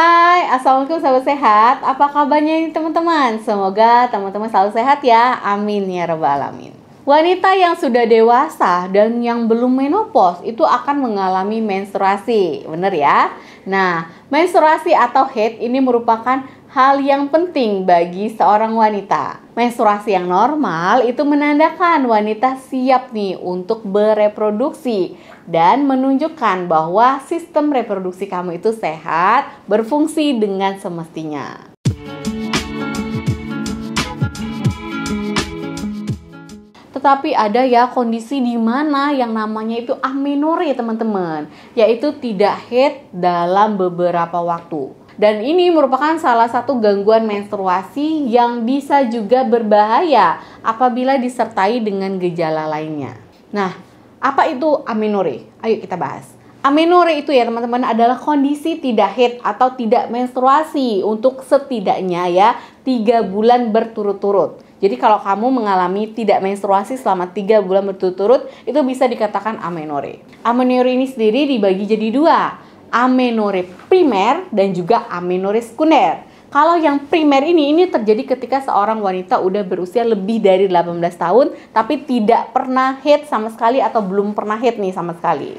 Hai, Assalamualaikum sahabat sehat. Apa kabarnya ini teman-teman? Semoga teman-teman selalu sehat ya. Amin ya rabbal alamin. Wanita yang sudah dewasa dan yang belum menopause itu akan mengalami menstruasi, benar ya? Nah, menstruasi atau head ini merupakan hal yang penting bagi seorang wanita. Menstruasi yang normal itu menandakan wanita siap nih untuk bereproduksi dan menunjukkan bahwa sistem reproduksi kamu itu sehat, berfungsi dengan semestinya. tetapi ada ya kondisi di mana yang namanya itu amenore teman-teman, yaitu tidak head dalam beberapa waktu. Dan ini merupakan salah satu gangguan menstruasi yang bisa juga berbahaya apabila disertai dengan gejala lainnya. Nah, apa itu amenore? Ayo kita bahas. Amenore itu ya teman-teman adalah kondisi tidak haid atau tidak menstruasi untuk setidaknya ya tiga bulan berturut-turut. Jadi kalau kamu mengalami tidak menstruasi selama tiga bulan berturut-turut itu bisa dikatakan amenore. Amenore ini sendiri dibagi jadi dua amenore primer dan juga amenore sekunder. Kalau yang primer ini ini terjadi ketika seorang wanita udah berusia lebih dari 18 tahun tapi tidak pernah head sama sekali atau belum pernah head nih sama sekali.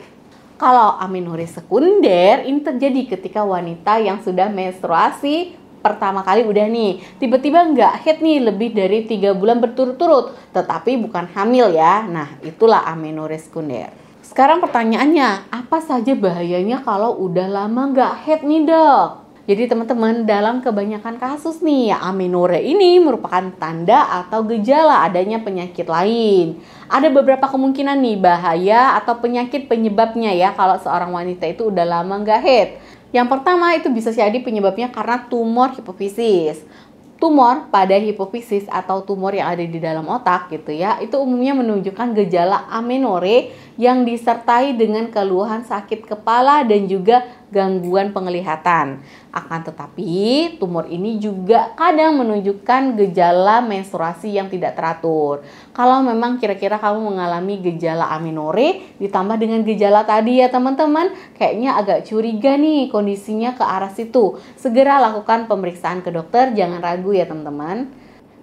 Kalau amenore sekunder ini terjadi ketika wanita yang sudah menstruasi pertama kali udah nih tiba-tiba nggak head nih lebih dari tiga bulan berturut-turut tetapi bukan hamil ya nah itulah amenore sekunder sekarang pertanyaannya, apa saja bahayanya kalau udah lama nggak head nih dok? Jadi teman-teman, dalam kebanyakan kasus nih, amenore ini merupakan tanda atau gejala adanya penyakit lain. Ada beberapa kemungkinan nih bahaya atau penyakit penyebabnya ya kalau seorang wanita itu udah lama nggak head. Yang pertama itu bisa jadi penyebabnya karena tumor hipofisis tumor pada hipofisis atau tumor yang ada di dalam otak gitu ya itu umumnya menunjukkan gejala amenore yang disertai dengan keluhan sakit kepala dan juga gangguan penglihatan. Akan tetapi, tumor ini juga kadang menunjukkan gejala menstruasi yang tidak teratur. Kalau memang kira-kira kamu mengalami gejala aminore ditambah dengan gejala tadi ya teman-teman, kayaknya agak curiga nih kondisinya ke arah situ. Segera lakukan pemeriksaan ke dokter, jangan ragu ya teman-teman.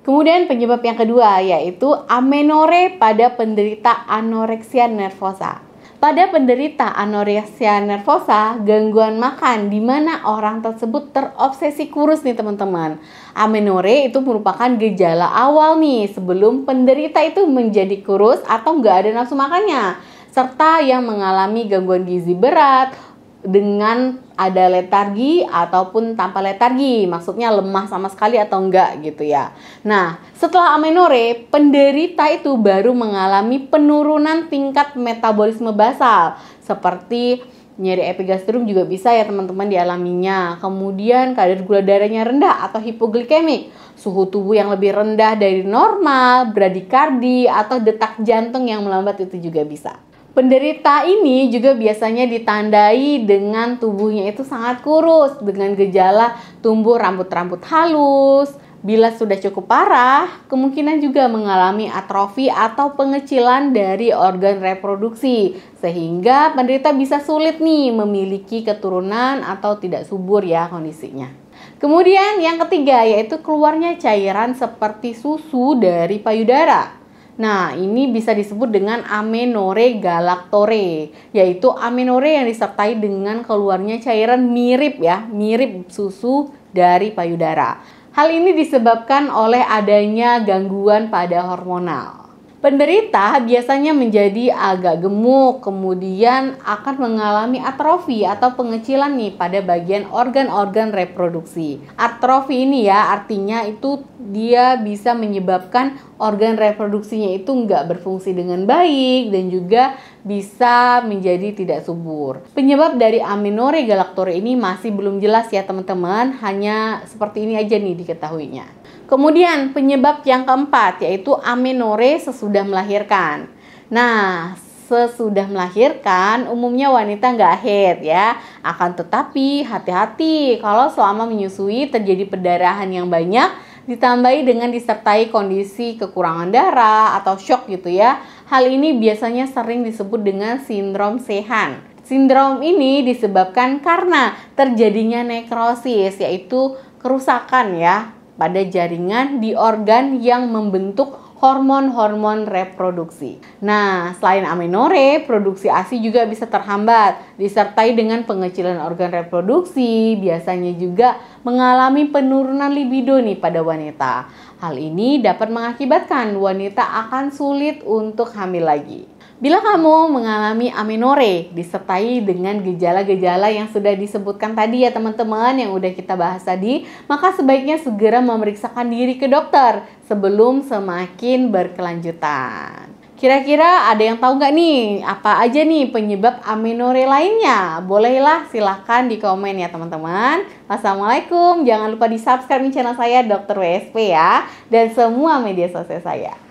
Kemudian penyebab yang kedua yaitu amenore pada penderita anoreksia nervosa pada penderita anoreksia nervosa, gangguan makan di mana orang tersebut terobsesi kurus nih teman-teman. Amenore itu merupakan gejala awal nih sebelum penderita itu menjadi kurus atau nggak ada nafsu makannya serta yang mengalami gangguan gizi berat dengan ada letargi ataupun tanpa letargi, maksudnya lemah sama sekali atau enggak gitu ya. Nah, setelah amenore, penderita itu baru mengalami penurunan tingkat metabolisme basal seperti nyeri epigastrium juga bisa ya teman-teman dialaminya. Kemudian kadar gula darahnya rendah atau hipoglikemik, suhu tubuh yang lebih rendah dari normal, bradikardi atau detak jantung yang melambat itu juga bisa. Penderita ini juga biasanya ditandai dengan tubuhnya itu sangat kurus dengan gejala tumbuh rambut-rambut halus. Bila sudah cukup parah, kemungkinan juga mengalami atrofi atau pengecilan dari organ reproduksi sehingga penderita bisa sulit nih memiliki keturunan atau tidak subur ya kondisinya. Kemudian yang ketiga yaitu keluarnya cairan seperti susu dari payudara. Nah, ini bisa disebut dengan amenore galaktore, yaitu amenore yang disertai dengan keluarnya cairan mirip ya, mirip susu dari payudara. Hal ini disebabkan oleh adanya gangguan pada hormonal. Penderita biasanya menjadi agak gemuk, kemudian akan mengalami atrofi atau pengecilan nih pada bagian organ-organ reproduksi. Atrofi ini ya artinya itu dia bisa menyebabkan organ reproduksinya itu nggak berfungsi dengan baik dan juga bisa menjadi tidak subur. Penyebab dari aminore galaktore ini masih belum jelas ya teman-teman, hanya seperti ini aja nih diketahuinya. Kemudian penyebab yang keempat yaitu amenore sesudah melahirkan. Nah, sesudah melahirkan umumnya wanita nggak haid ya. Akan tetapi hati-hati kalau selama menyusui terjadi perdarahan yang banyak ditambahi dengan disertai kondisi kekurangan darah atau shock gitu ya. Hal ini biasanya sering disebut dengan sindrom sehan. Sindrom ini disebabkan karena terjadinya nekrosis yaitu kerusakan ya pada jaringan di organ yang membentuk hormon-hormon reproduksi. Nah, selain amenore, produksi ASI juga bisa terhambat, disertai dengan pengecilan organ reproduksi, biasanya juga mengalami penurunan libido nih pada wanita. Hal ini dapat mengakibatkan wanita akan sulit untuk hamil lagi. Bila kamu mengalami amenore disertai dengan gejala-gejala yang sudah disebutkan tadi ya teman-teman yang udah kita bahas tadi, maka sebaiknya segera memeriksakan diri ke dokter sebelum semakin berkelanjutan. Kira-kira ada yang tahu nggak nih apa aja nih penyebab amenore lainnya? Bolehlah silahkan di komen ya teman-teman. Wassalamualaikum, jangan lupa di subscribe channel saya Dr. WSP ya dan semua media sosial saya.